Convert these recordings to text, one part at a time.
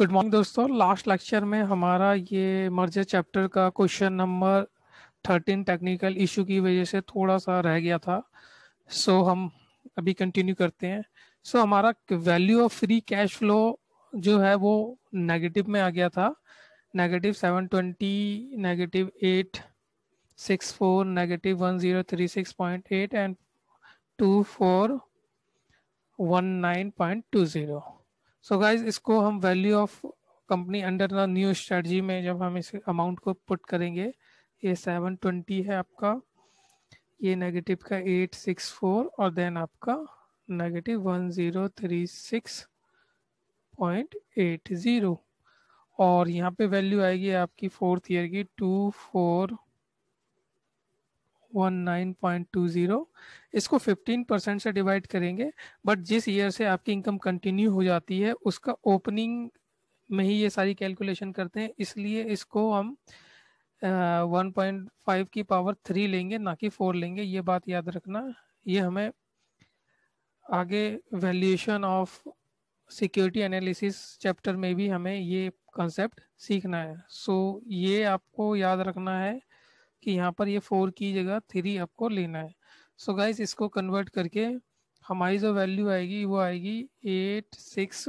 Good morning दोस्तों last lecture में हमारा ये मर्जर चैप्टर का question number thirteen technical issue की वजह से थोड़ा सा रह गया था सो so, हम अभी कंटिन्यू करते हैं सो so, हमारा value of free cash flow जो है वो नेगेटिव में आ गया था negative seven twenty negative eight six four negative one zero three six point eight and two four one nine point two zero so so guys इसको हम value of company under the new strategy में जब हम इस amount को put करेंगे ये seven twenty है आपका ये नेगेटिव का एट सिक्स फोर और देन आपका negative one zero three six point eight zero और यहाँ पे वैल्यू आएगी आपकी फोर्थ ईयर की टू फोर 19.20 इसको 15 परसेंट से डिवाइड करेंगे बट जिस ईयर से आपकी इनकम कंटिन्यू हो जाती है उसका ओपनिंग में ही ये सारी कैलकुलेशन करते हैं इसलिए इसको हम वन पॉइंट फाइव की पावर थ्री लेंगे ना कि फोर लेंगे ये बात याद रखना ये हमें आगे valuation of security analysis chapter में भी हमें ये कंसेप्ट सीखना है सो so, ये आपको याद रखना है कि यहाँ पर ये फोर की जगह थ्री आपको लेना है सो so गाइज इसको कन्वर्ट करके हमारी जो वैल्यू आएगी वो आएगी eight six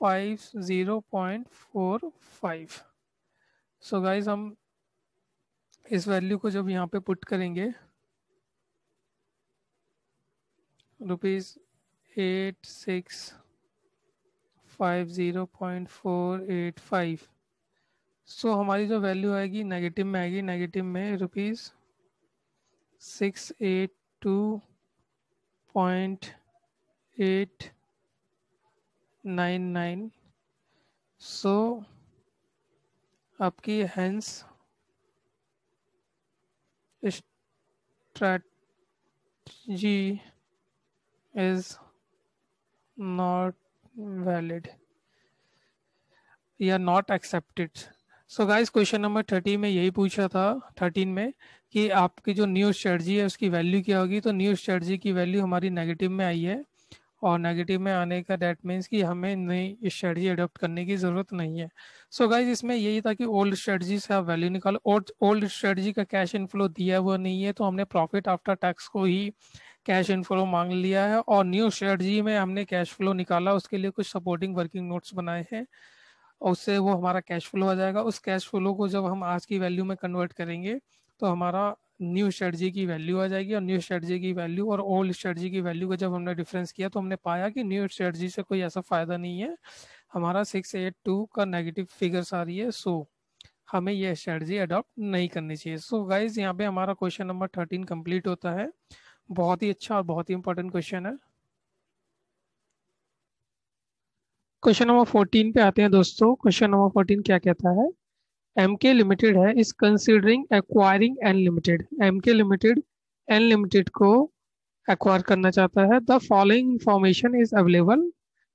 five zero point four five so guys हम इस वैल्यू को जब यहाँ पे पुट करेंगे rupees eight six five zero point four eight five so so, हमारी जो वैल्यू आएगी नेगेटिव में आएगी नेगेटिव में rupees six eight two point eight nine nine so आपकी hence strategy is not valid या not accepted so guys question number thirty में यही पूछा था थर्टीन में कि आपकी जो न्यू स्ट्रेटजी है उसकी वैल्यू क्या होगी तो न्यू स्ट्रेटजी की वैल्यू हमारी नेगेटिव में आई है और नेगेटिव में आने का डैट मीन्स कि हमें नई स्ट्रेटजी अडोप्ट करने की ज़रूरत नहीं है सो so गाइज इसमें यही था कि ओल्ड स्ट्रेटजी से आप वैल्यू निकालो और ओल्ड स्ट्रेटजी का कैश इनफ्लो दिया हुआ नहीं है तो हमने प्रॉफिट आफ्टर टैक्स को ही कैश इनफ्लो मांग लिया है और न्यू स्ट्रेटजी में हमने कैश फ्लो निकाला उसके लिए कुछ सपोर्टिंग वर्किंग नोट्स बनाए हैं और उससे वो हमारा कैश फ्लो आ जाएगा उस कैश फ्लो को जब हम आज की वैल्यू में कन्वर्ट करेंगे तो हमारा न्यू स्ट्रेटजी की वैल्यू आ जाएगी और न्यू स्ट्रेटजी की वैल्यू और ओल्ड स्ट्रेटजी की वैल्यू का जब हमने डिफरेंस किया तो हमने पाया कि न्यू स्ट्रेटजी से कोई ऐसा फायदा नहीं है हमारा सिक्स एट टू का नेगेटिव फिगर्स आ रही है सो हमें यह स्ट्रेटजी अडॉप्ट नहीं करनी चाहिए सो गाइज यहाँ पे हमारा क्वेश्चन नंबर थर्टीन कंप्लीट होता है बहुत ही अच्छा और बहुत ही इंपॉर्टेंट क्वेश्चन है क्वेश्चन नंबर फोर्टीन पे आते हैं दोस्तों क्वेश्चन नंबर फोर्टीन क्या कहता है एम के लिमिटेड है is considering acquiring N limited M के लिमिटेड एन लिमिटेड को एक्वायर करना चाहता है the following information is available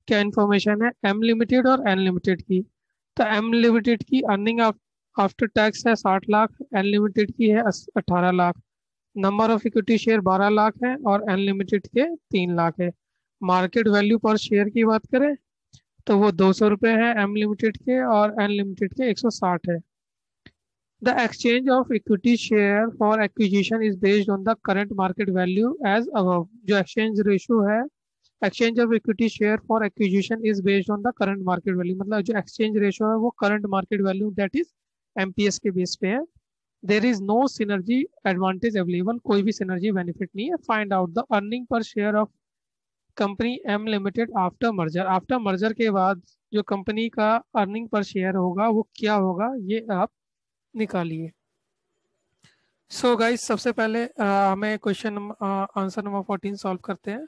क्या इन्फॉर्मेशन है एम लिमिटेड और एन लिमिटेड की तो एम लिमिटेड की अर्निंग आफ्टर टैक्स है साठ लाख एन लिमिटेड की है अठारह lakh number of equity share बारह लाख है और अनलिमिटेड के तीन लाख है मार्केट वैल्यू पर शेयर की बात करें तो वो दो सौ रुपये है एम लिमिटेड के और एन लिमिटेड के एक सौ साठ है the exchange of equity share for acquisition is based on the current market value as अब जो एक्सचेंज रेशो है exchange of equity share for acquisition is based on the current market value मतलब जो एक्सचेंज रेशो है वो current market value that is M P S के base पे है there is no synergy advantage available कोई भी सिनर्जी बेनिफिट नहीं है find out the earning per share of company M limited after merger after merger के बाद जो कंपनी का अर्निंग पर शेयर होगा वो क्या होगा ये आप निकालिए सो गाइस सबसे पहले आ, हमें question answer number fourteen solve करते हैं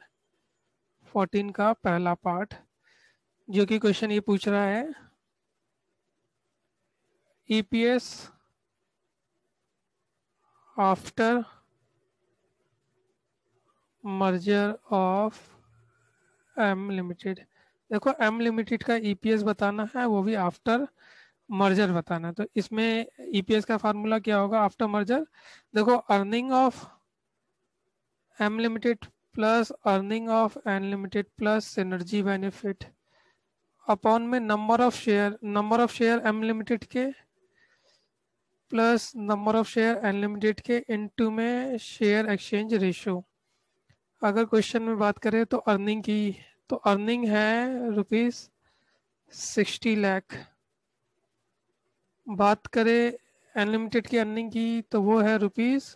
फोर्टीन का पहला पार्ट जो कि क्वेश्चन ये पूछ रहा है EPS after merger of M limited देखो एम लिमिटेड का ईपीएस e बताना है वो भी आफ्टर मर्जर बताना तो इसमें ईपीएस e का फार्मूला क्या होगा आफ्टर मर्जर देखो earning of M limited plus earning of N limited plus synergy benefit upon में number of share number of share M limited के plus number of share N limited के into में share exchange ratio अगर question में बात करें तो earning की तो अर्निंग है रुपीज सिक्सटी लैख बात करें अनलिमिटेड की अर्निंग की तो वो है rupees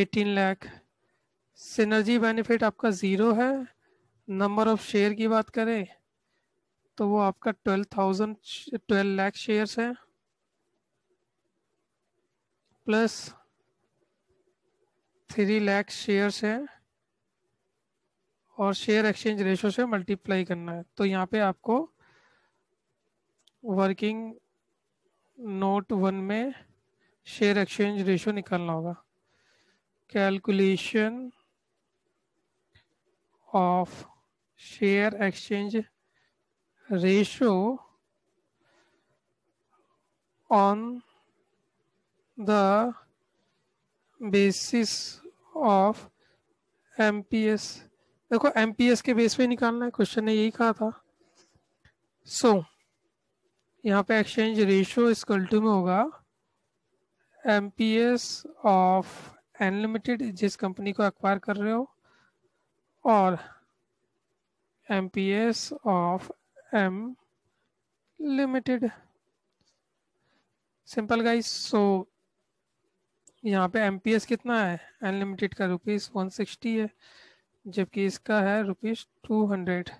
eighteen lakh synergy benefit आपका ज़ीरो है नंबर ऑफ शेयर की बात करें तो वो आपका twelve thousand twelve lakh shares है प्लस थ्री लैख शेयर्स है और शेयर एक्सचेंज रेशो से मल्टीप्लाई करना है तो यहाँ पे आपको वर्किंग नोट वन में शेयर एक्सचेंज रेशो निकालना होगा calculation of share exchange ratio on the basis of M देखो एम के बेस पे निकालना है क्वेश्चन ने यही कहा था सो so, यहाँ पे एक्सचेंज रेशियो इस कल्टू में होगा एम ऑफ अनलिमिटेड जिस कंपनी को एक्वायर कर रहे हो और M of M limited simple guys so यहाँ पे एम कितना है अनलिमिटेड का रुपीज़ वन सिक्सटी है जबकि इसका है रुपीज़ टू हंड्रेड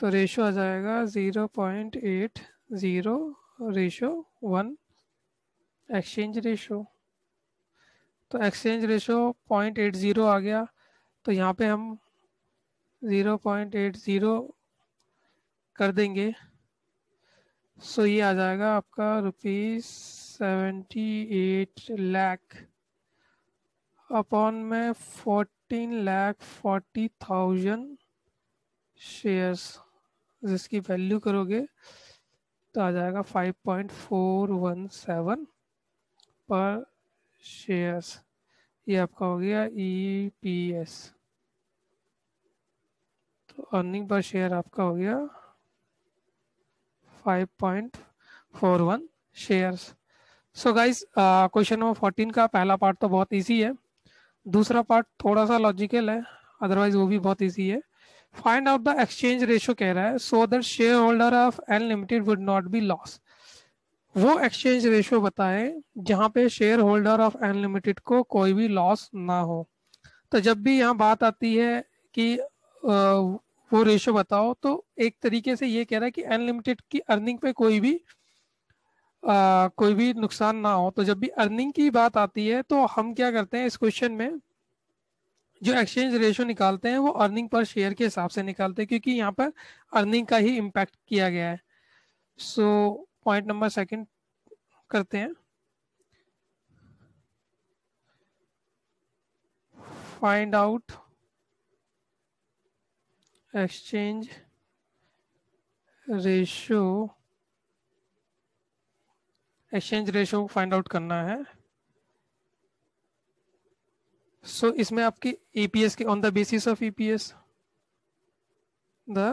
तो रेशो आ जाएगा zero point eight zero ratio one exchange ratio तो exchange ratio point eight zero आ गया तो यहाँ पे हम ज़ीरो पॉइंट एट ज़ीरो कर देंगे सो ये आ जाएगा आपका रुपीज़ एट lakh अपॉन में लैख फोर्टी थाउजेंड शेयर्स जिसकी वैल्यू करोगे तो आ जाएगा 5.417 पर शेयर्स ये आपका हो गया ई पी एस तो अर्निंग पर शेयर आपका हो गया 5.41 shares so guys question number fourteen का पहला पार्ट तो बहुत ईजी है दूसरा पार्ट थोड़ा सा लॉजिकल है अदरवाइज वो भी बहुत ईजी है find out the exchange ratio कह रहा है so that share holder of N limited would not be loss वो एक्सचेंज रेशो बताएं जहां पे share holder of N limited को कोई भी लॉस ना हो तो जब भी यहाँ बात आती है कि वो रेशो बताओ तो एक तरीके से ये कह रहा है कि अनलिमिटेड की अर्निंग पे कोई भी आ, कोई भी नुकसान ना हो तो जब भी अर्निंग की बात आती है तो हम क्या करते हैं इस क्वेश्चन में जो एक्सचेंज रेशो निकालते हैं वो अर्निंग पर शेयर के हिसाब से निकालते हैं क्योंकि यहाँ पर अर्निंग का ही इम्पैक्ट किया गया है सो पॉइंट नंबर सेकंड करते हैं find out exchange ratio exchange ratio find out करना है सो so, इसमें आपकी ईपीएस e के on the basis of EPS the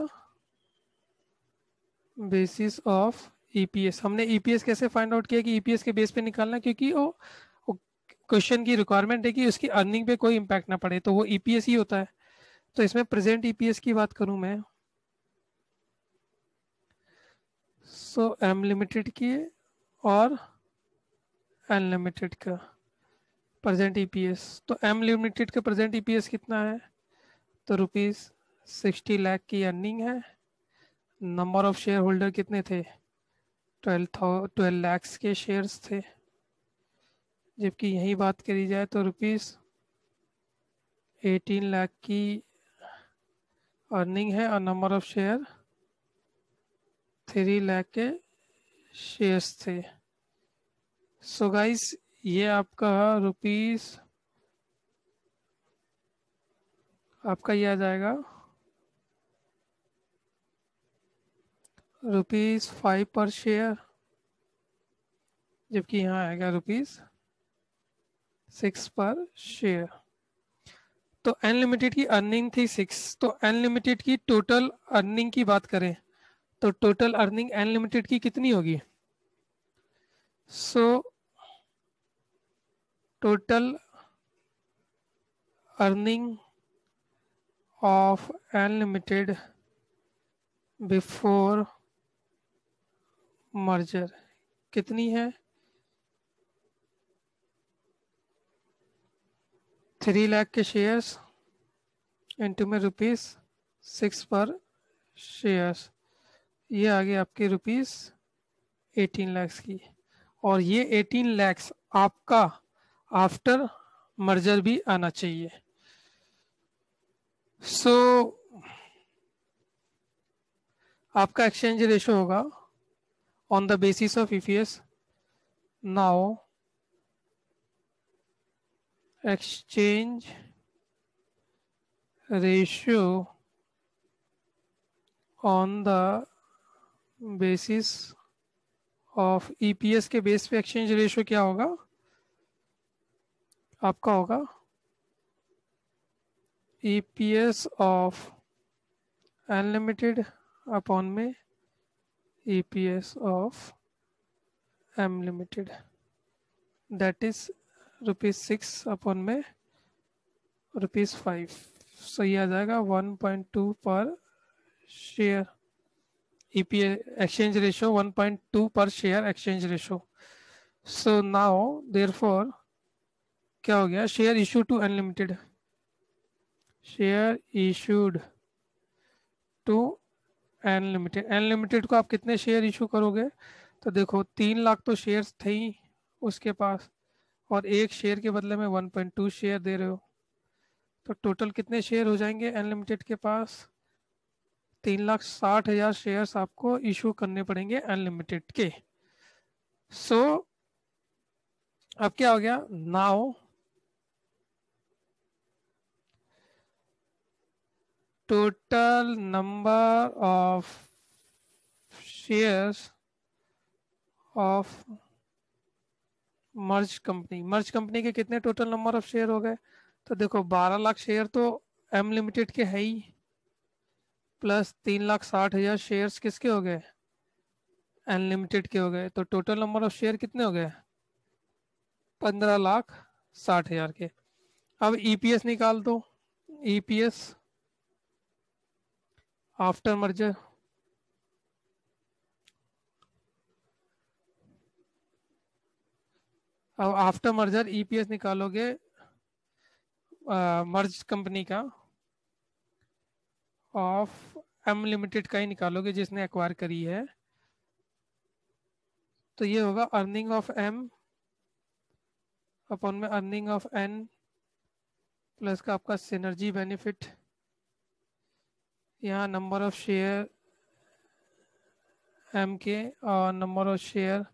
basis of EPS हमने ईपीएस e कैसे फाइंड आउट किया कि ईपीएस e के बेस पे निकालना क्योंकि वो क्वेश्चन की रिक्वायरमेंट है कि उसकी अर्निंग पे कोई इम्पैक्ट ना पड़े तो वो ईपीएस ही होता है तो इसमें प्रेजेंट ईपीएस की बात करूं मैं सो एम लिमिटेड की और अनलिमिटेड का प्रेजेंट ईपीएस e तो एम लिमिटेड का प्रेजेंट ईपीएस कितना है तो रुपीज़ सिक्सटी लाख की अर्निंग है नंबर ऑफ शेयर होल्डर कितने थे ट्वेल्व था ट्वेल्व लैक्स के शेयर्स थे जबकि यही बात करी जाए तो रुपीज़ एटीन लाख की अर्निंग है और number of share three lakh के शेयर्स थे सो गाइस ये आपका रुपीस आपका ये आ जाएगा रुपीस फाइव पर शेयर जबकि यहाँ आएगा रुपीस सिक्स पर शेयर तो अनलिमिटेड की अर्निंग थी सिक्स तो अनलिमिटेड की टोटल अर्निंग की बात करें तो टोटल अर्निंग अनलिमिटेड की कितनी होगी so so, total earning of N limited before merger कितनी है थ्री लाख के शेयर्स इंटू में रुपीज सिक्स पर शेयर्स ये आ गई आपके रुपीज एटीन लैक्स की और ये एटीन लैक्स आपका आफ्टर मर्जर भी आना चाहिए सो so, आपका एक्सचेंज रेशो होगा on the basis of EPS now exchange ratio on the basis of EPS के बेस पे एक्सचेंज रेशियो क्या होगा आपका होगा E P S of N limited upon में E P S of M limited that is rupees six upon में rupees five सही आ जाएगा one point two per share E P exchange ratio one point two per share exchange ratio now therefore क्या हो गया share issue to N limited share issued to N limited N limited को आप कितने शेयर इशू करोगे तो देखो तीन लाख तो शेयर्स थे ही उसके पास और एक शेयर के बदले में वन पॉइंट टू शेयर दे रहे हो तो टोटल कितने शेयर हो जाएंगे अनलिमिटेड के पास तीन लाख साठ हजार शेयर्स आपको इशू करने पड़ेंगे अनलिमिटेड के सो so, अब क्या हो गया now total number of shares of merge company merge company के कितने टोटल नंबर ऑफ शेयर हो गए तो देखो 12 लाख शेयर तो एम लिमिटेड के है ही प्लस तीन लाख साठ हजार शेयर किसके हो गए अनलिमिटेड के हो गए तो टोटल नंबर ऑफ शेयर कितने हो गए पंद्रह लाख साठ हजार के अब ईपीएस e निकाल दो ईपीएस e after merger अब आफ्टर मर्जर ईपीएस निकालोगे मर्ज कंपनी का ऑफ एम लिमिटेड का ही निकालोगे जिसने एक्वायर करी है तो ये होगा अर्निंग ऑफ एम अपॉन में अर्निंग ऑफ एन प्लस का आपका सिनर्जी बेनिफिट यहाँ नंबर ऑफ शेयर एम के और नंबर ऑफ शेयर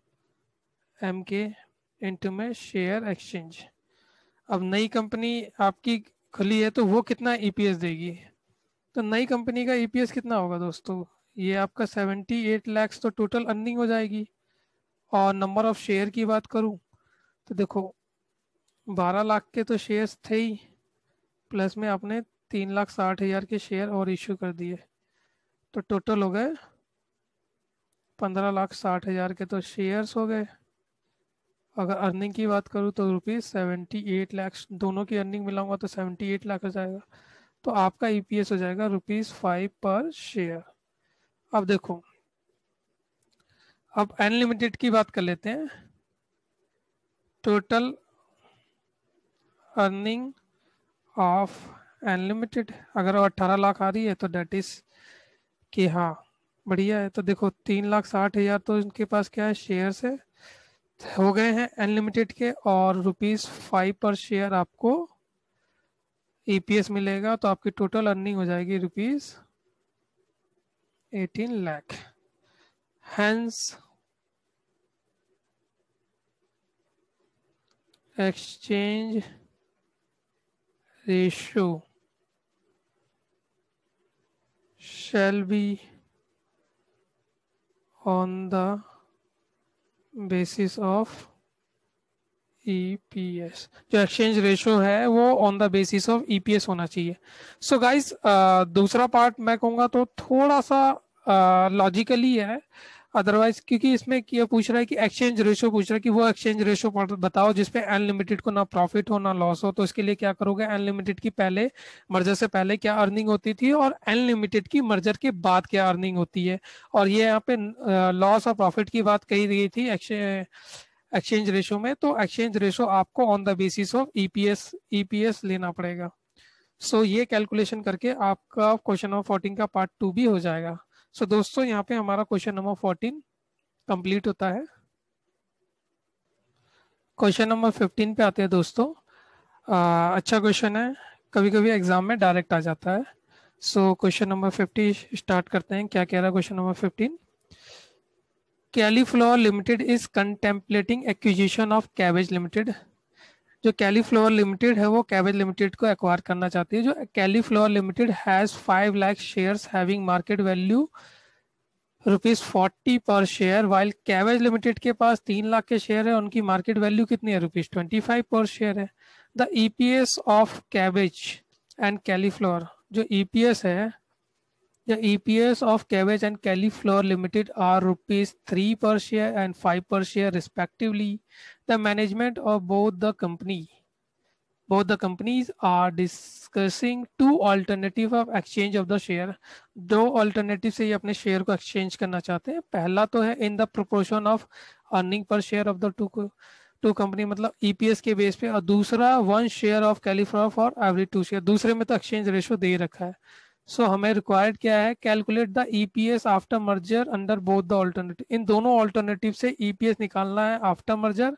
एम के इंटू में शेयर एक्सचेंज अब नई कंपनी आपकी खुली है तो वो कितना ईपीएस e देगी तो नई कंपनी का ईपीएस e कितना होगा दोस्तों ये आपका सेवेंटी एट लैक्स तो टोटल अर्निंग हो जाएगी और नंबर ऑफ शेयर की बात करूं तो देखो बारह लाख के तो शेयर्स थे ही प्लस में आपने तीन लाख साठ हजार के शेयर और इशू कर दिए तो टोटल हो गए पंद्रह लाख साठ हजार के तो शेयर्स हो गए अगर अर्निंग की बात करूँ तो रुपीज़ सेवेंटी एट लैक्स दोनों की अर्निंग मिलाऊंगा तो सेवेंटी एट लाख हो जाएगा तो आपका ई e हो जाएगा रुपीज़ फाइव पर शेयर अब देखो अब अनलिमिटेड की बात कर लेते हैं टोटल अर्निंग ऑफ अनलिमिटेड अगर अट्ठारह लाख आ रही है तो डेट इज कि हाँ बढ़िया है तो देखो तीन लाख साठ हजार तो इनके पास क्या है शेयर है हो गए हैं अनलिमिटेड के और रुपीज फाइव पर शेयर आपको ईपीएस e मिलेगा तो आपकी टोटल अर्निंग हो जाएगी rupees eighteen lakh hence exchange ratio shall be on the basis of EPS जो एक्सचेंज रेशो है वो on the basis of EPS होना चाहिए सो so गाइस uh, दूसरा पार्ट मैं कहूँगा तो थोड़ा सा लॉजिकली uh, है अदरवाइज क्योंकि इसमें क्या पूछ रहा है कि एक्सचेंज रेशो पूछ रहा है कि वो एक्सचेंज रेशो बताओ जिसपे अनलिमिटेड को ना प्रॉफिट हो ना लॉस हो तो इसके लिए क्या करोगे अनलिमिटेड की पहले मर्जर से पहले क्या अर्निंग होती थी और अनलिमिटेड की मर्जर के बाद क्या अर्निंग होती है और ये यहाँ पे लॉस और प्रॉफिट की बात कही गई थी एक्सचेंज रेशो में तो एक्सचेंज रेशो आपको on the basis of EPS EPS लेना पड़ेगा सो so, ये कैलकुलेशन करके आपका क्वेश्चन नंबर फोर्टीन का पार्ट टू भी हो जाएगा सो so, दोस्तों यहाँ पे हमारा क्वेश्चन नंबर फोर्टीन कंप्लीट होता है क्वेश्चन नंबर फिफ्टीन पे आते हैं दोस्तों आ, अच्छा क्वेश्चन है कभी कभी एग्जाम में डायरेक्ट आ जाता है so question number fifty start करते हैं क्या कह रहा है question number fifteen Cauliflower limited is contemplating acquisition of Cabbage limited जो कैलीफ्लावर लिमिटेड है वो कैबेज लिमिटेड को एक्वायर करना चाहती है जो cauliflower limited has five lakh shares having market value rupees forty per share while cabbage limited के पास तीन लाख के शेयर है उनकी मार्केट वैल्यू कितनी है rupees twenty five per share है the E P S of cabbage and cauliflower जो ई पी एस है The EPS of Cabbage and Cauliflower Limited are rupees 3 per share and 5 per share respectively. The management of both the company both the companies are discussing two alternative of exchange of the share दो alternative से ये अपने share को exchange करना चाहते हैं पहला तो है in the proportion of earning per share of the two two company मतलब ईपीएस के बेस पे और दूसरा one share of California for every two share दूसरे में तो एक्सचेंज रेशो दे रखा है सो हमें रिक्वायर्ड क्या है calculate the EPS after merger under both the alternative in दोनों ऑल्टरनेटिव से ईपीएस e निकालना है after merger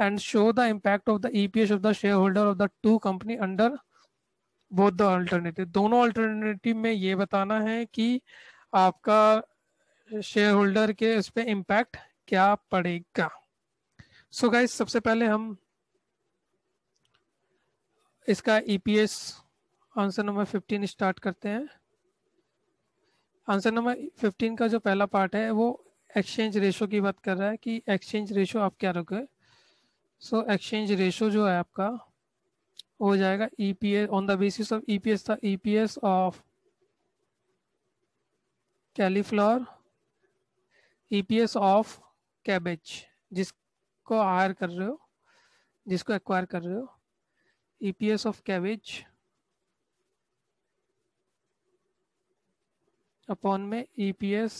and show the impact of the EPS of the share holder of the two company under both the alternative दोनों alternative में ये बताना है कि आपका शेयर होल्डर के इस पर इम्पैक्ट क्या पड़ेगा सो so गाइज सबसे पहले हम इसका EPS e answer number fifteen start करते हैं आंसर नंबर फिफ्टीन का जो पहला पार्ट है वो एक्सचेंज रेशो की बात कर रहा है कि एक्सचेंज रेशो आप क्या रखोगे सो एक्सचेंज रेशो जो है आपका हो जाएगा E P S on the basis of E P S था E P S of cauliflower E P S of cabbage जिसको हायर कर रहे हो जिसको एक्वायर कर रहे हो E P S of cabbage upon में E P S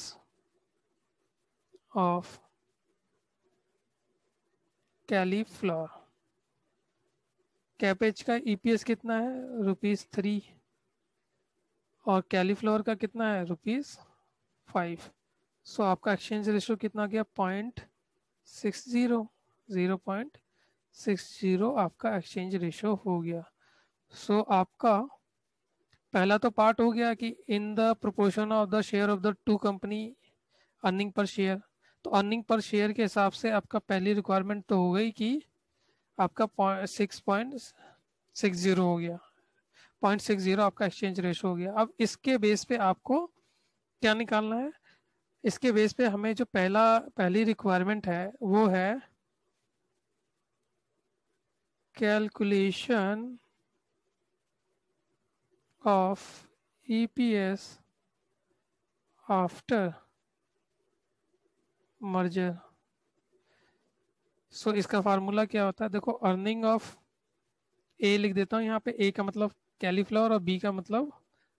of cauliflower cabbage का ईपीएस e कितना है रुपीज थ्री और कैलीफ्लोर का कितना है रुपीज फाइव सो आपका एक्सचेंज रेशो कितना गया point six zero zero point six zero आपका एक्सचेंज रेशो हो गया सो so, आपका पहला तो पार्ट हो गया कि in the proportion of the share of the two company earning per share तो अर्निंग पर शेयर के हिसाब से आपका पहली रिक्वायरमेंट तो हो गई कि आपका सिक्स पॉइंट सिक्स जीरो हो गया पॉइंट सिक्स जीरो आपका एक्सचेंज रेशो हो गया अब इसके बेस पे आपको क्या निकालना है इसके बेस पे हमें जो पहला पहली रिक्वायरमेंट है वो है calculation of EPS after merger. So so, इसका फार्मूला क्या होता है देखो अर्निंग ऑफ ए लिख देता हूँ यहाँ पे ए का मतलब कैलीफ्लावर और बी का मतलब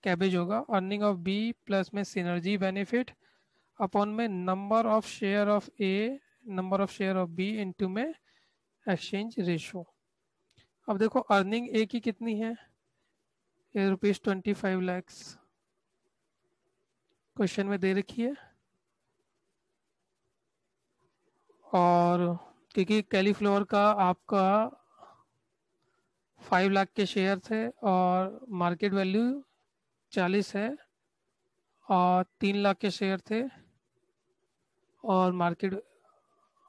कैबेज होगा अर्निंग ऑफ बी प्लस में सीनर्जी बेनिफिट अपॉन में number of share of A number of share of B into में एक्सचेंज रेशो अब देखो अर्निंग ए की कितनी है rupees twenty five lakhs question में दे रखी है और क्योंकि कैलीफ्लोर का आपका फाइव लाख के शेयर थे और मार्केट वैल्यू चालीस है और तीन लाख के शेयर थे और मार्केट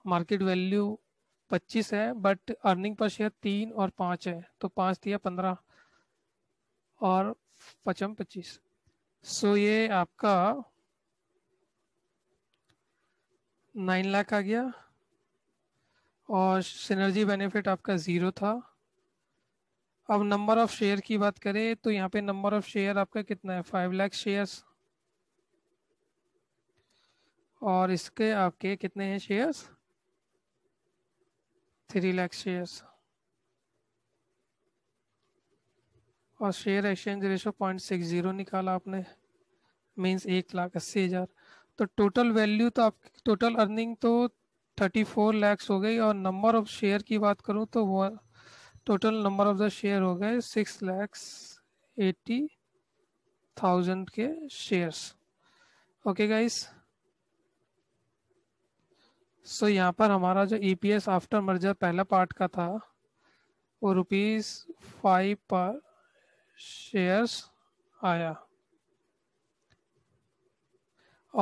मार्केट वैल्यू पच्चीस है बट अर्निंग पर शेयर तीन और पाँच है तो पाँच दिया पंद्रह और पचम पच्चीस सो ये आपका नाइन लाख आ गया और सिनर्जी बेनिफिट आपका ज़ीरो था अब नंबर ऑफ़ शेयर की बात करें तो यहाँ पे नंबर ऑफ़ शेयर आपका कितना है फाइव लाख शेयर्स और इसके आपके कितने हैं शेयर्स थ्री लाख शेयर्स और share exchange ratio point six zero निकाला आपने मीन्स एक लाख अस्सी हज़ार तो टोटल वैल्यू तो आपकी टोटल अर्निंग तो थर्टी फोर लैक्स हो गई और नंबर ऑफ शेयर की बात करूँ तो वो total number of the share हो गए सिक्स लैक्स एटी थाउजेंड के शेयर्स ओके गाइस सो यहाँ पर हमारा जो E P S after merger पहला पार्ट का था वो रुपीज़ फाइव पर शेयर्स आया ah,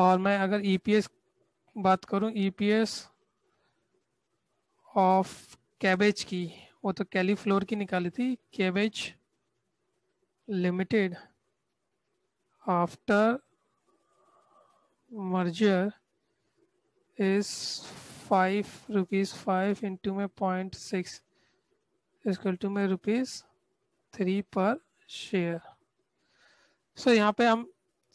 और मैं अगर ईपीएस e बात करूं ईपीएस ऑफ कैबेज की वो तो कैलीफ्लोर की निकाली थी कैबेज लिमिटेड आफ्टर मर्जर इस फाइव रुपीज फाइव इंटू में पॉइंट सिक्स इसको टू में rupees three per share so so, यहाँ पे हम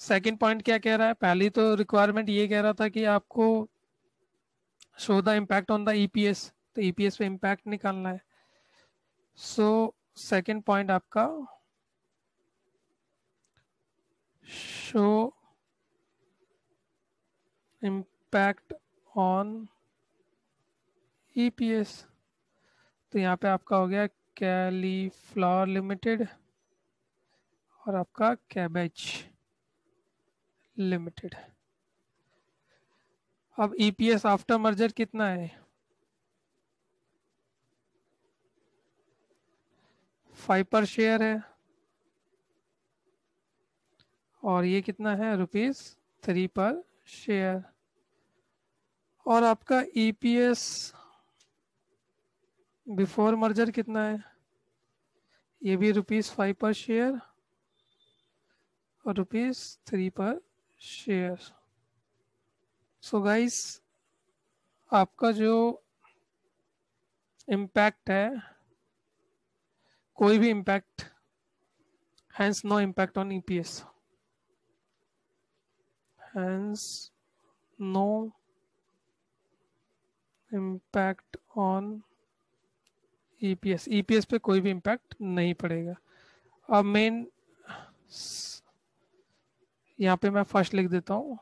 सेकंड पॉइंट क्या कह रहा है पहली तो रिक्वायरमेंट ये कह रहा था कि आपको show the impact on the EPS तो ईपीएस e पे इम्पैक्ट निकालना है सो सेकंड पॉइंट आपका शो इम्पैक्ट ऑन ईपीएस तो यहाँ पे आपका हो गया फ्लावर लिमिटेड और आपका कैबेज लिमिटेड अब ईपीएस आफ्टर मर्जर कितना है 5 पर शेयर है और ये कितना है रुपीज थ्री पर शेयर और आपका ईपीएस बिफोर मर्जर कितना है ये भी rupees five per share rupees three per share so guys आपका जो इम्पैक्ट है कोई भी impact hence no impact on EPS hence no impact on EPS EPS पे कोई भी इम्पैक्ट नहीं पड़ेगा अब मेन यहाँ पे मैं फर्स्ट लिख देता हूँ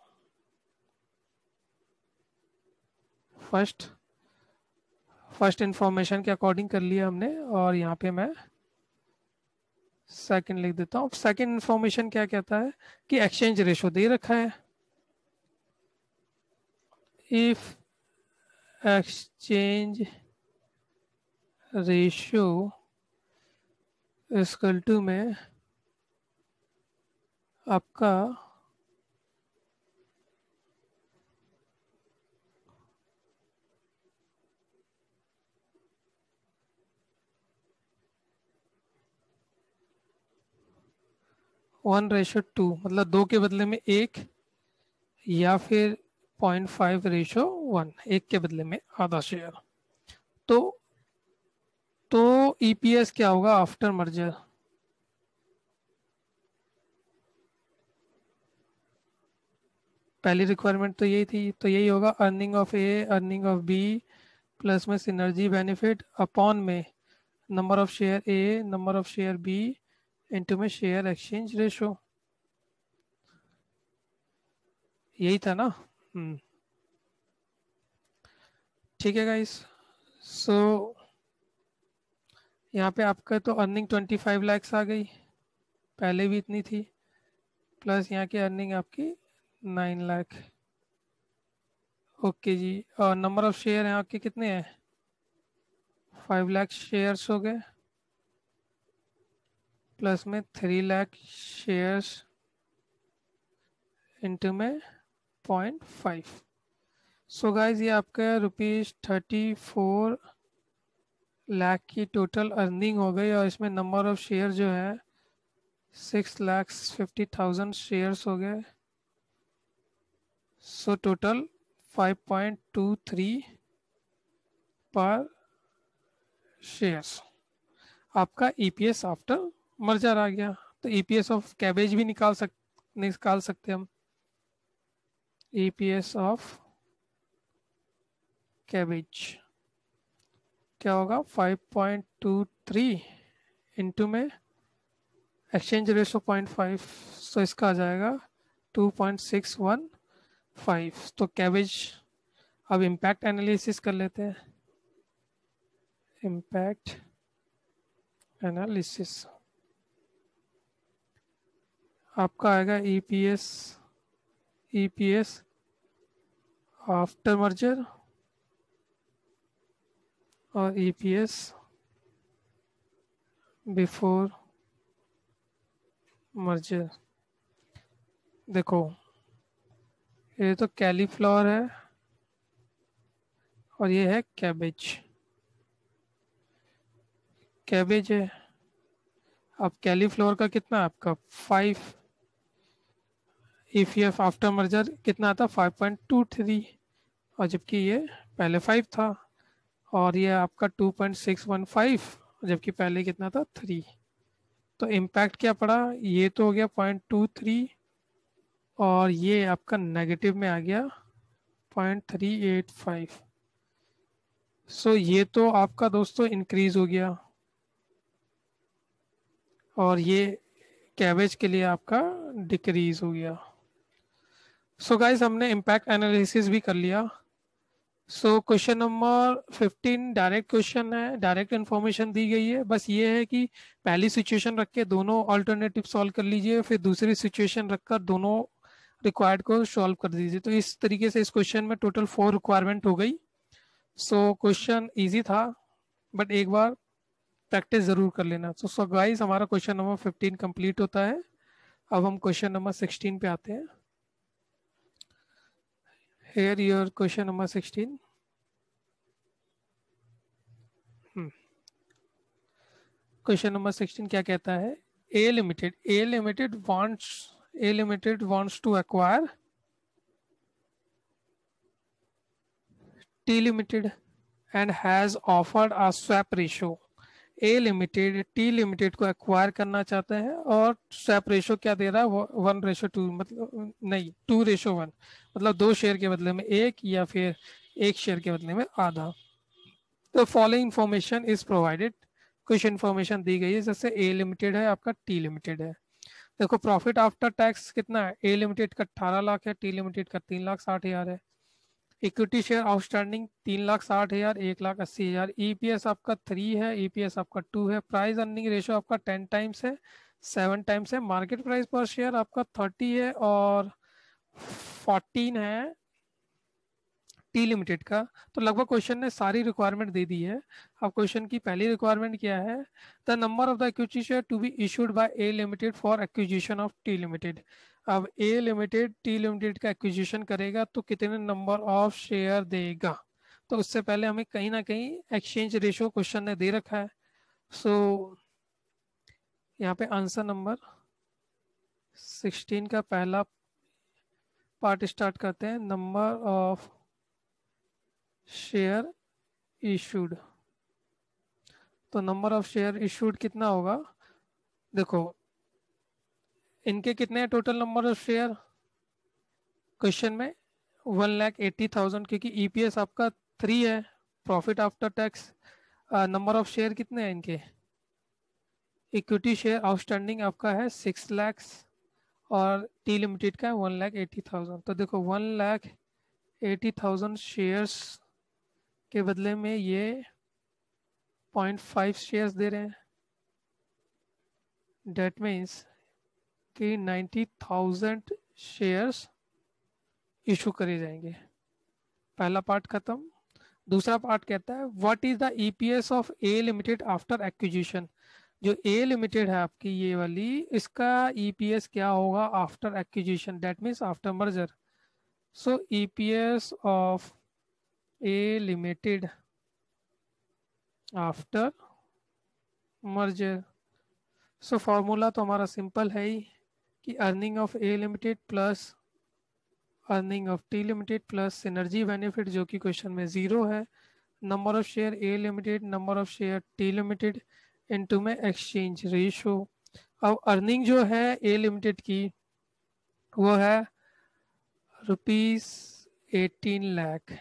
फर्स्ट फर्स्ट इंफॉर्मेशन के अकॉर्डिंग कर लिया हमने और यहाँ पे मैं सेकंड लिख देता हूँ सेकंड इंफॉर्मेशन क्या कहता है कि एक्सचेंज रेशो दे रखा है if exchange ratio is equal to में आपका वन रेशो टू मतलब दो के बदले में एक या फिर पॉइंट फाइव रेशो वन एक के बदले में आधा शेयर तो तो ईपीएस e क्या होगा आफ्टर मर्जर पहली रिक्वायरमेंट तो यही थी तो यही होगा earning of A earning of B plus में सिनर्जी बेनिफिट अपॉन में number of share A number of share B into में शेयर एक्सचेंज रेशो यही था ना हम्म। ठीक है गाइस सो यहाँ पे आपका तो अर्निंग ट्वेंटी फाइव लैक्स आ गई पहले भी इतनी थी प्लस यहाँ की अर्निंग आपकी नाइन लाख ओके जी और नंबर ऑफ शेयर यहाँ के कितने हैं फाइव लाख शेयर्स हो गए प्लस में थ्री लाख शेयर्स इंटू में पॉइंट फाइव सो गाइज ये आपका रुपीज थर्टी फोर लाख की टोटल अर्निंग हो गई और इसमें नंबर ऑफ शेयर जो है six lakh fifty thousand shares हो गए so total five point two three per shares आपका ईपीएस e आफ्टर मर्जर आ गया तो ईपीएस ऑफ कैबेज भी निकाल सक निकाल सकते हम ईपीएस ऑफ कैबेज क्या होगा 5.23 इंटू में एक्सचेंज रेशो फाइव सो इसका आ जाएगा 2.615 तो कैबेज अब इम्पैक्ट एनालिसिस कर लेते हैं इम्पैक्ट एनालिसिस आपका आएगा E P S E P S after merger और E P S before merger देखो ये तो कैलीफ्लावर है और ये है कैबेज कैबेज है अब कैलीफ्लावर का कितना है आपका फाइव ई आफ्टर मर्जर कितना आता फाइव पॉइंट टू थ्री और जबकि ये पहले फाइव था और ये आपका two point six one five जबकि पहले कितना था थ्री तो इम्पैक्ट क्या पड़ा ये तो हो गया पॉइंट टू थ्री और ये आपका नेगेटिव में आ गया point three eight five so ये तो आपका दोस्तों इंक्रीज हो गया और ये कैबेज के लिए आपका डिक्रीज हो गया सो so गाइज हमने इम्पैक्ट एनालिसिस भी कर लिया so question number 15 direct question है डायरेक्ट इन्फॉर्मेशन दी गई है बस ये है कि पहली सिचुएशन रख के दोनों ऑल्टरनेटिव सॉल्व कर लीजिए फिर दूसरी सिचुएशन रखकर दोनों रिक्वायर्ड को सॉल्व कर दीजिए तो इस तरीके से इस क्वेश्चन में टोटल फोर रिक्वायरमेंट हो गई सो क्वेश्चन ईजी था बट एक बार प्रैक्टिस ज़रूर कर लेना सो सो गाइज हमारा क्वेश्चन नंबर फिफ्टीन कम्प्लीट होता है अब हम क्वेश्चन नंबर सिक्सटीन पे आते हैं here your question number 16 question number 16 क्या कहता है A limited A limited wants A limited wants to acquire T limited and has offered a swap ratio A limited T limited को acquire करना चाहते हैं और स्वैप रेशो क्या दे रहा है वन रेशो टू मतलब नहीं टू रेशो वन मतलब दो शेयर के बदले में एक या फिर एक शेयर के बदले में आधा तो फॉलोइंग इंफॉर्मेशन इज प्रोवाइडेड कुछ इन्फॉर्मेशन दी गई है जैसे ए लिमिटेड है आपका टी लिमिटेड है देखो प्रॉफिट आफ्टर टैक्स कितना है ए लिमिटेड का अट्ठारह लाख है टी लिमिटेड का तीन लाख साठ हजार है इक्विटी शेयर आउटस्टैंडिंग तीन लाख साठ हजार एक लाख अस्सी हजार ईपीएस e आपका थ्री है ईपीएस e आपका टू है प्राइस अर्निंग रेशियो आपका टेन टाइम्स है सेवन टाइम्स है मार्केट प्राइस पर शेयर आपका थर्टी है और फोर्टीन है टी लिमिटेड का तो लगभग क्वेश्चन ने सारी रिक्वायरमेंट दे दी है अब क्वेश्चन की पहली रिक्वायरमेंट क्या है the number of the equity share to be issued by A limited for acquisition of T limited अब ए लिमिटेड टी लिमिटेड का एक्विजिशन करेगा तो कितने नंबर ऑफ शेयर देगा तो उससे पहले हमें कहीं ना कहीं एक्सचेंज रेशो क्वेश्चन ने दे रखा है सो so, यहाँ पे आंसर नंबर 16 का पहला पार्ट स्टार्ट करते हैं नंबर ऑफ शेयर इशूड तो नंबर ऑफ शेयर इशूड कितना होगा देखो इनके कितने हैं total number of share question में वन लैख एट्टी थाउजेंड क्योंकि ईपीएस e आपका थ्री है profit after tax number of share कितने हैं इनके इक्विटी शेयर आउटस्टैंडिंग आपका है सिक्स लैक्स और टी लिमिटेड का है वन लैख एटी थाउजेंड तो देखो one lakh eighty thousand shares के बदले में ये पॉइंट फाइव शेयर्स दे रहे हैं that means ninety thousand shares issue करे जाएंगे पहला पार्ट खत्म दूसरा पार्ट कहता है what is the EPS of A limited after acquisition जो ए लिमिटेड है आपकी ये वाली इसका ईपीएस e क्या होगा after acquisition that means after merger so EPS of A limited after merger so formula तो हमारा सिंपल है ही कि earning of A limited plus earning of T limited plus synergy benefit जो कि क्वेश्चन में ज़ीरो है number of share A limited number of share T limited into में एक्सचेंज रेशो अब अर्निंग जो है ए लिमिटेड की वो है रुपीस एटीन लाख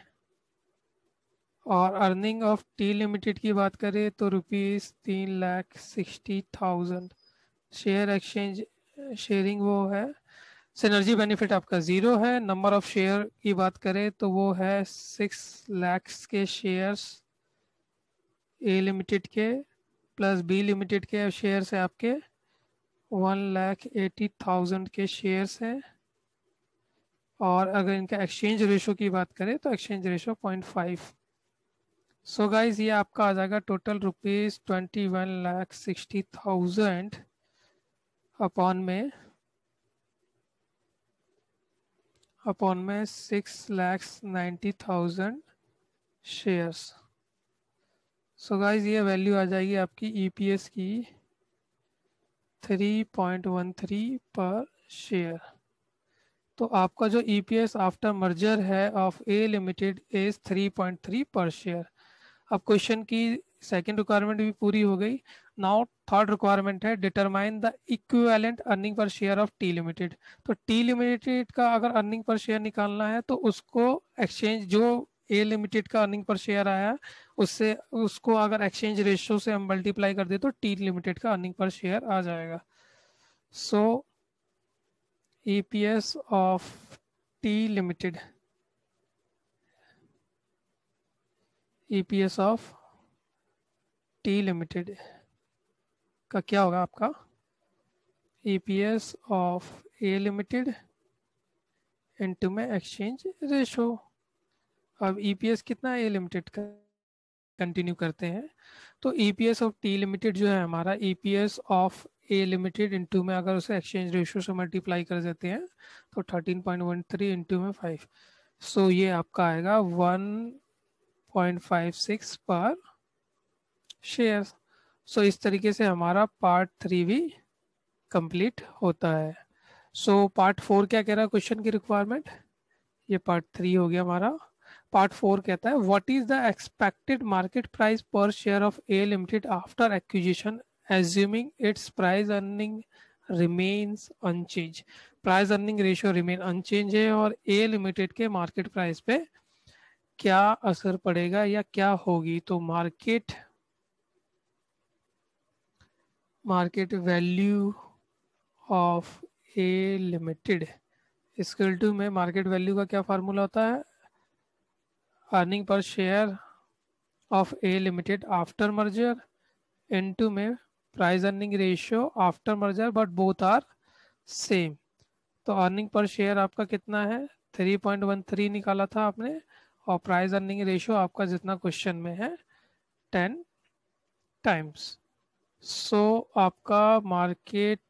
और अर्निंग ऑफ टी लिमिटेड की बात करें तो रुपीज़ तीन lakh sixty thousand share exchange sharing वो है सिनर्जी बेनिफिट आपका ज़ीरो है नंबर ऑफ शेयर की बात करें तो वो है सिक्स लैक्स के शेयर्स ए लिमिटेड के प्लस बी लिमिटेड के शेयर्स है आपके वन लैख एटी थाउजेंड के शेयर्स हैं और अगर इनका एक्सचेंज रेशो की बात करें तो exchange ratio point five so guys ये आपका आ जाएगा total rupees twenty one lakh sixty thousand upon में अपॉन में six lakhs ninety thousand shares so guys ये वैल्यू आ जाएगी आपकी ईपीएस e की three point one three per share तो आपका जो ईपीएस आफ्टर मर्जर है of A limited is three point three per share अब क्वेश्चन की सेकेंड रिक्वायरमेंट भी पूरी हो गई नाउ थर्ड रिक्वायरमेंट है determine the equivalent earning per share of T limited तो टी लिमिटेड का अगर अर्निंग पर शेयर निकालना है तो उसको एक्सचेंज जो ए लिमिटेड का अर्निंग पर शेयर आया उससे उसको अगर एक्सचेंज रेशियो से हम मल्टीप्लाई कर दे तो टी लिमिटेड का अर्निंग पर शेयर आ जाएगा so A P S of T limited A P S of T limited का क्या होगा आपका EPS of A limited into में एक्सचेंज रेशो अब ईपीएस e कितना ए लिमिटेड का कंटिन्यू करते हैं तो ईपीएस ऑफ टी लिमिटेड जो है हमारा EPS of A limited into में अगर उसे एक्सचेंज रेशो से मल्टीप्लाई कर देते हैं तो thirteen point one three into में फाइव सो so ये आपका आएगा one point five six per share so so, इस तरीके से हमारा पार्ट थ्री भी कंप्लीट होता है सो पार्ट फोर क्या कह रहा है क्वेश्चन की रिक्वायरमेंट ये पार्ट थ्री हो गया हमारा पार्ट फोर कहता है what is the expected market price per share of A limited after acquisition assuming its price earning remains unchanged price earning ratio remain unchanged है और ए लिमिटेड के market price पे क्या असर पड़ेगा या क्या होगी तो market market value of A limited scale two में मार्केट वैल्यू का क्या फार्मूला होता है earning per share of A limited after merger in two में prize earning ratio after merger but both are same तो अर्निंग पर शेयर आपका कितना है थ्री पॉइंट वन थ्री निकाला था आपने और प्राइस अर्निंग रेशियो आपका जितना क्वेश्चन में है टेन टाइम्स सो so, आपका मार्केट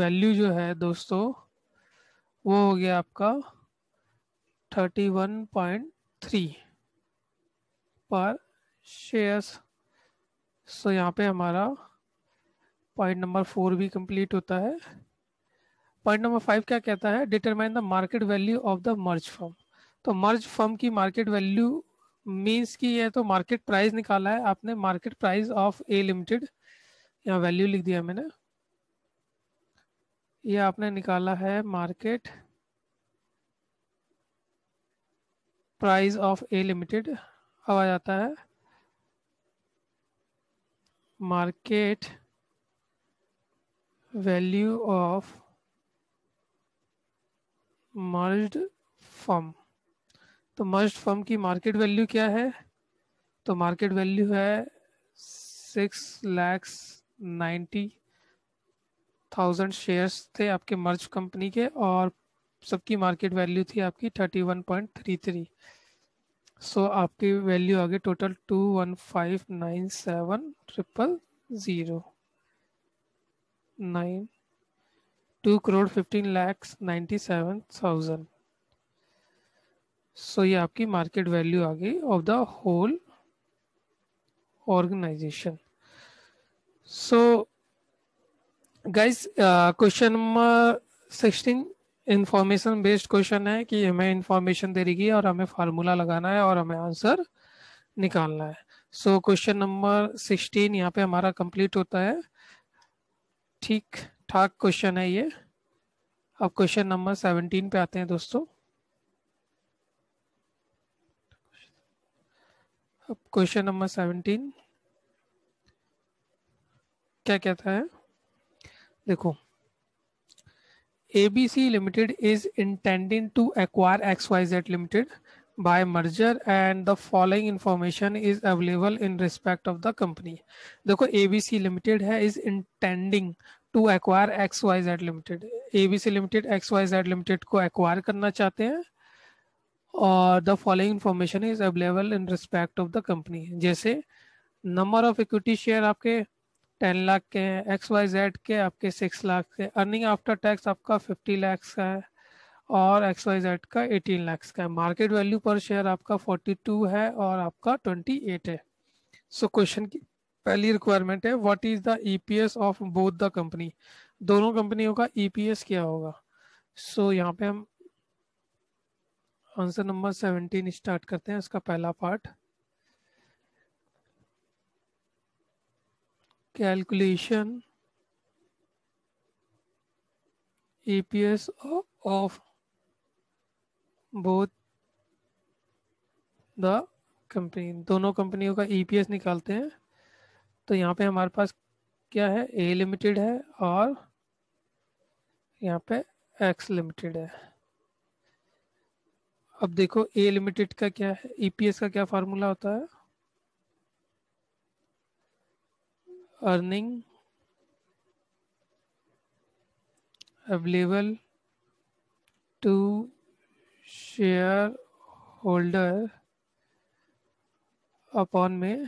वैल्यू जो है दोस्तों वो हो गया आपका thirty one point three per shares so यहाँ पे हमारा पॉइंट नंबर फोर भी कंप्लीट होता है पॉइंट नंबर फाइव क्या कहता है determine the market value of the merge firm तो मर्ज फर्म की मार्केट वैल्यू मींस की ये तो मार्केट प्राइस निकाला है आपने market price of A limited यहाँ वैल्यू लिख दिया मैंने ये आपने निकाला है market price of A limited अब आ जाता है market value of merged firm तो मर्ज्ड फर्म की मार्केट वैल्यू क्या है तो मार्केट वैल्यू है six lakhs ninety thousand shares थे आपके मर्ज कंपनी के और सबकी मार्केट वैल्यू थी आपकी thirty one point three three so आपकी वैल्यू आ गई total two one five nine seven triple zero nine two crore fifteen lakhs ninety seven thousand so ये आपकी मार्केट वैल्यू आ गई of the whole organisation So, guys, question number sixteen information based question है कि हमें इंफॉर्मेशन दे रही है और हमें फार्मूला लगाना है और हमें आंसर निकालना है सो क्वेश्चन नंबर सिक्सटीन यहाँ पे हमारा कंप्लीट होता है ठीक ठाक क्वेश्चन है ये अब क्वेश्चन नंबर सेवनटीन पे आते हैं दोस्तों अब क्वेश्चन नंबर सेवनटीन क्या कहता है देखो ABC Limited is intending to acquire XYZ Limited by merger and the following information is available in respect of the company. देखो ABC Limited है is intending to acquire XYZ Limited. ABC Limited XYZ Limited को acquire करना चाहते हैं और the following information is available in respect of the company. जैसे number of equity share आपके ten lakh के हैं एक्स वाई जेड के आपके सिक्स लाख के अर्निंग आफ्टर टैक्स आपका फिफ्टी लैक्स का है और एक्स वाई जेड का एटीन लैक्स का है मार्केट वैल्यू पर शेयर आपका फोर्टी टू है और आपका ट्वेंटी एट है सो so, क्वेश्चन की पहली रिक्वायरमेंट है what is the EPS of both the company दोनों कंपनियों का ईपीएस e क्या होगा सो so, यहाँ पे हम आंसर नंबर सेवनटीन स्टार्ट करते हैं इसका पहला part calculation EPS of both the company दोनों कंपनियों का ईपीएस निकालते हैं तो यहाँ पे हमारे पास क्या है ए लिमिटेड है और यहाँ पे एक्स लिमिटेड है अब देखो ए लिमिटेड का क्या है ईपीएस का क्या फार्मूला होता है earning available to holder upon में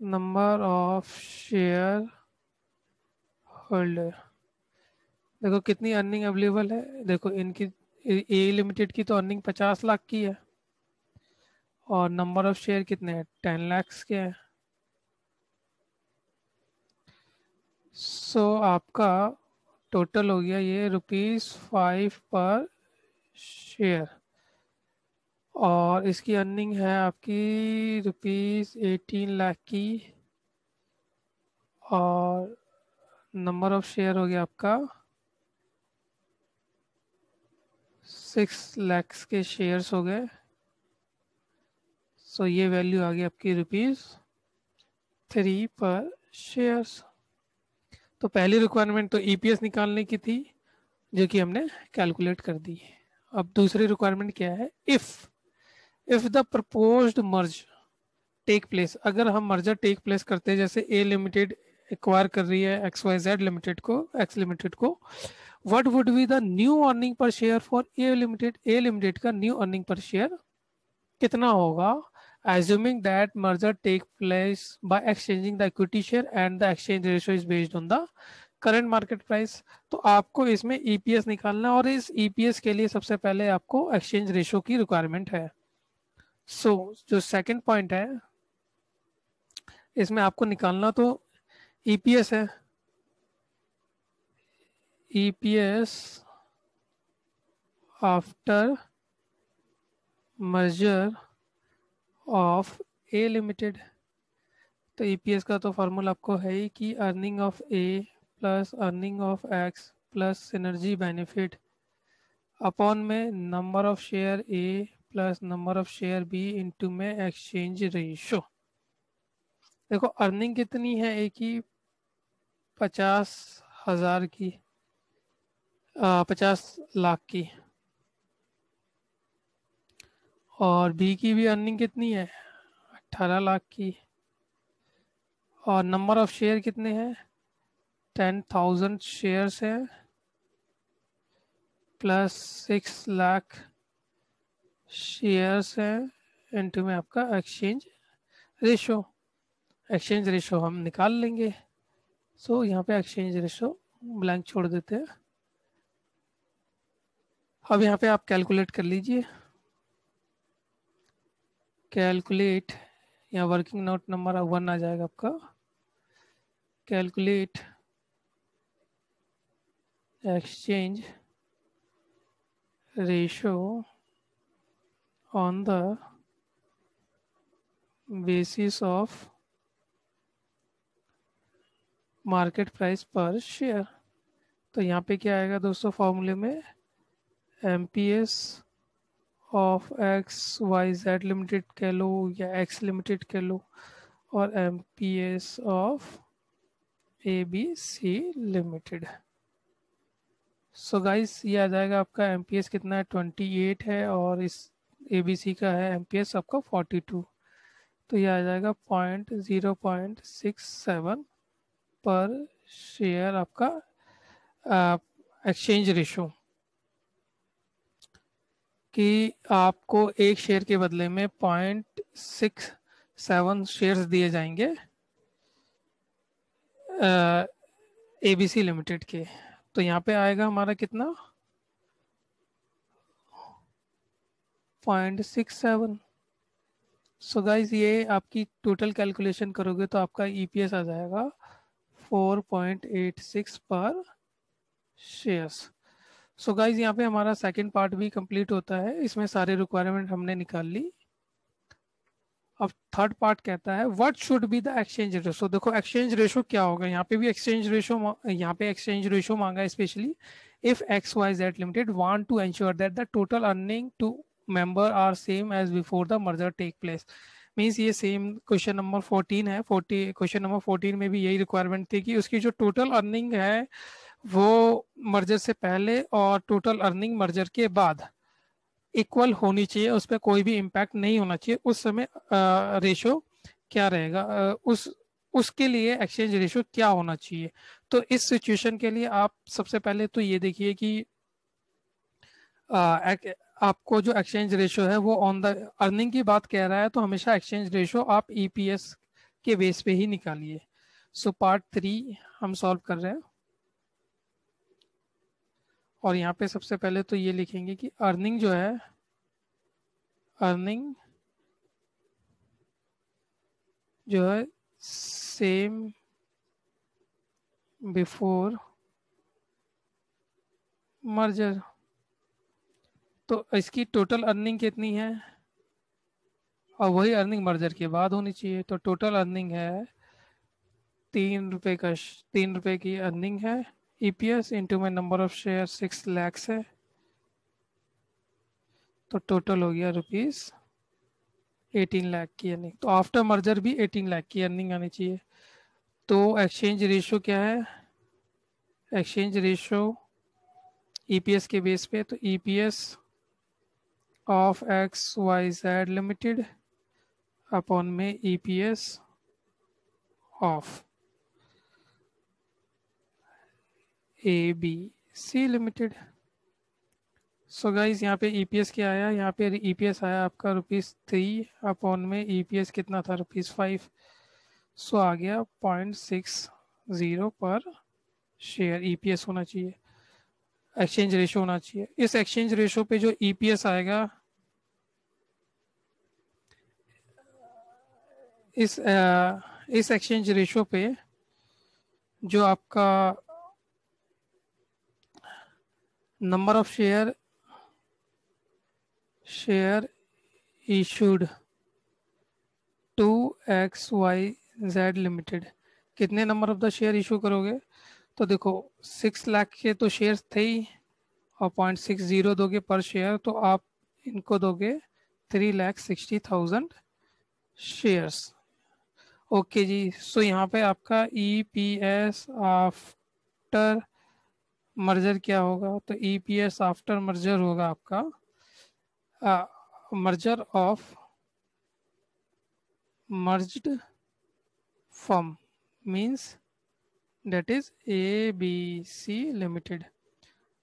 number of share होल्डर देखो कितनी अर्निंग अवेलेबल है देखो इनकी ए लिमिटेड की तो अर्निंग पचास लाख की है और नंबर ऑफ शेयर कितने हैं टेन लैक्स के हैं सो so, आपका टोटल हो गया ये रुपीज फाइव पर शेयर और इसकी अर्निंग है आपकी रुपीज एटीन लाख की और नंबर ऑफ शेयर हो गया आपका सिक्स लैक्स के शेयर्स हो गए सो so ये वैल्यू आ गई आपकी रुपीज थ्री पर शेयर्स तो पहली रिक्वायरमेंट तो ईपीएस e निकालने की थी जो कि हमने कैलकुलेट कर दी है अब दूसरी रिक्वायरमेंट क्या है if if the propose merge take place अगर हम मर्जर टेक प्लेस करते हैं जैसे ए लिमिटेड एक्वायर कर रही है एक्स वाई जेड लिमिटेड को एक्स लिमिटेड को what would be the new earning per share for A limited A limited का न्यू अर्निंग पर शेयर कितना होगा assuming that merger take place by exchanging the equity share and the exchange ratio is based on the current market price तो आपको इसमें EPS e निकालना और इस EPS e के लिए सबसे पहले आपको एक्सचेंज रेशो की रिक्वायरमेंट है सो so, जो सेकंड पॉइंट है इसमें आपको निकालना तो ईपीएस e है EPS after merger of A limited तो ईपीएस e का तो फार्मूला आपको है ही कि earning of A plus earning of X plus synergy benefit upon में number of share A plus number of share B into में एक्सचेंज रेशो देखो अर्निंग कितनी है ए की पचास हजार की आ, पचास लाख की और बी की भी अर्निंग कितनी है अट्ठारह लाख की और नंबर ऑफ शेयर कितने हैं टेन थाउजेंड शेयर्स हैं प्लस सिक्स लाख शेयर्स हैं इनटू में आपका एक्सचेंज रेशो एक्सचेंज रेशो हम निकाल लेंगे सो so, यहाँ पे एक्सचेंज रेशो ब्लैंक छोड़ देते हैं अब यहाँ पे आप कैलकुलेट कर लीजिए कैलकुलेट या वर्किंग नोट नंबर वन आ जाएगा आपका calculate exchange ratio on the basis of market price per share तो यहाँ पे क्या आएगा दोस्तों फॉर्मूले में M P S of X Y Z limited कह लो या एक्स लिमिटेड कह लो और M P S of A B C limited so guys ये आ जाएगा आपका एम पी एस कितना है ट्वेंटी एट है और इस ए बी सी का है एम पी एस आपका फोर्टी टू तो ये आ जाएगा point zero point six seven per share आपका एक्सचेंज uh, रेशो कि आपको एक शेयर के बदले में पॉइंट सिक्स सेवन शेयर्स दिए जाएंगे ए बी सी लिमिटेड के तो यहाँ पे आएगा हमारा कितना point six seven so guys ये आपकी टोटल कैलकुलेशन करोगे तो आपका ईपीएस e आ जाएगा four point eight six per shares so guys यहाँ पे हमारा सेकेंड पार्ट भी कम्प्लीट होता है इसमें सारे रिक्वायरमेंट हमने निकाल ली अब थर्ड पार्ट कहता है what should be the exchange ratio देखो एक्सचेंज रेशो क्या होगा यहाँ पे भी एक्सचेंज रेशो यहाँ पे एक्सचेंज रेशो मांगा specially if X Y Z limited want to ensure that the total earning to member are same as before the merger take place means ये सेम क्वेश्चन नंबर फोर्टीन है 40 question number fourteen में भी यही requirement थी कि उसकी जो total earning है uh, वो मर्जर से पहले और टोटल अर्निंग मर्जर के बाद इक्वल होनी चाहिए उस पर कोई भी इम्पैक्ट नहीं होना चाहिए उस समय रेशो क्या रहेगा उस उसके लिए एक्सचेंज रेशो क्या होना चाहिए तो इस सिचुएशन के लिए आप सबसे पहले तो ये देखिए कि आ, एक, आपको जो एक्सचेंज रेशो है वो ऑन द अर्निंग की बात कह रहा है तो हमेशा एक्सचेंज रेशो आप ईपीएस e के बेस पे ही निकालिए सो पार्ट थ्री हम सॉल्व कर रहे हैं और यहाँ पे सबसे पहले तो ये लिखेंगे कि अर्निंग जो है अर्निंग जो है सेम बिफोर मर्जर तो इसकी टोटल अर्निंग कितनी है और वही अर्निंग मर्जर के बाद होनी चाहिए तो टोटल अर्निंग है तीन रुपए का तीन रुपए की अर्निंग है EPS into में number of share six lakhs है तो टोटल हो गया रुपीज एटीन लाख की अर्निंग तो आफ्टर मर्जर भी एटीन लाख की अर्निंग आनी चाहिए तो एक्सचेंज रेशो क्या है एक्सचेंज रेशो ईपीएस के बेस पे तो EPS of X Y Z limited upon में EPS e of A B C limited so guys यहाँ पे ईपीएस e क्या आया यहाँ पे ईपीएस e आया आपका रुपीज़ थ्री अपॉन में ईपीएस e कितना था रुपीज़ फाइव सो आ गया point six zero per share EPS होना चाहिए एक्सचेंज रेशो होना चाहिए इस एक्सचेंज रेशो पे जो ईपीएस आएगा इस आ, इस एक्सचेंज रेशो पे जो आपका number of share share issued Y Z limited कितने number of the share issue करोगे तो देखो सिक्स लाख के तो शेयर्स थे ही और पॉइंट सिक्स जीरो दोगे पर शेयर तो आप इनको दोगे three lakh sixty thousand shares okay जी सो यहाँ पे आपका E P S after merger क्या होगा तो E P S after merger होगा आपका merger of merged firm means that is A B C limited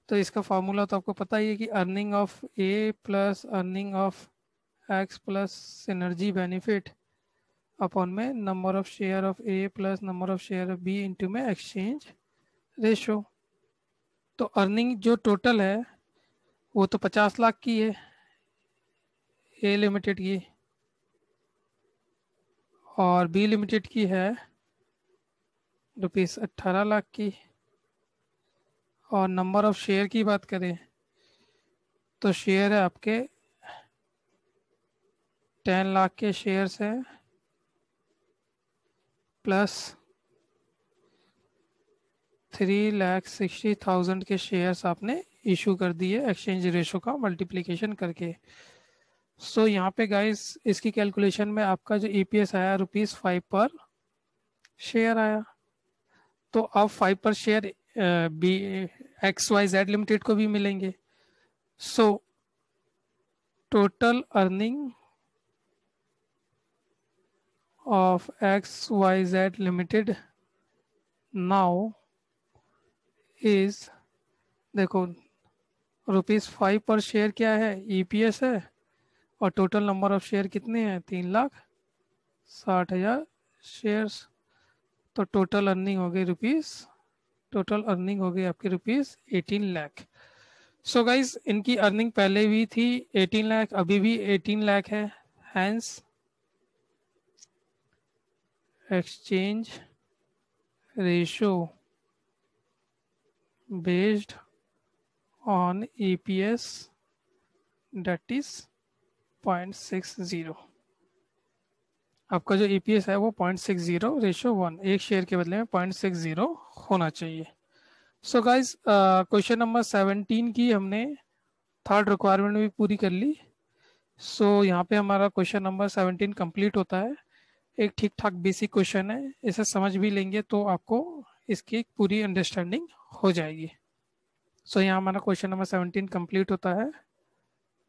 तो इसका फार्मूला तो आपको पता ही है कि earning of A plus earning of X plus synergy benefit upon में number of share of A plus number of share of B into में एक्सचेंज रेशो तो अर्निंग जो टोटल है वो तो पचास लाख की है ए लिमिटेड की और बी लिमिटेड की है रुपीस अट्ठारह लाख की और नंबर ऑफ शेयर की बात करें तो शेयर है आपके टेन लाख के शेयर्स हैं plus three lakh sixty thousand के शेयर्स आपने इशू कर दिए एक्सचेंज रेशो का मल्टीप्लीकेशन करके सो so, यहाँ पे गाइस इसकी कैलकुलेशन में आपका जो ई e आया रुपीज फाइव पर शेयर आया तो अब five per share B X Y Z limited को भी मिलेंगे सो total earning of X Y Z limited now is देखो रुपीज फाइव पर शेयर क्या है ईपीएस e है और टोटल नंबर ऑफ शेयर कितने हैं तीन लाख साठ हजार शेयर्स तो टोटल अर्निंग हो गई रुपीज टोटल अर्निंग हो गई आपकी rupees eighteen lakh so guys इनकी अर्निंग पहले भी थी एटीन लाख अभी भी एटीन लाख है hence exchange ratio based on EPS that is 0.60 आपका जो EPS है वो 0.60 रेशियो वन एक शेयर के बदले में 0.60 होना चाहिए सो गाइज क्वेश्चन नंबर 17 की हमने थर्ड रिक्वायरमेंट भी पूरी कर ली सो so, यहाँ पे हमारा क्वेश्चन नंबर 17 कंप्लीट होता है एक ठीक ठाक बेसिक क्वेश्चन है इसे समझ भी लेंगे तो आपको इसकी पूरी अंडरस्टैंडिंग हो जाएगी सो so, यहाँ हमारा क्वेश्चन नंबर सेवनटीन कंप्लीट होता है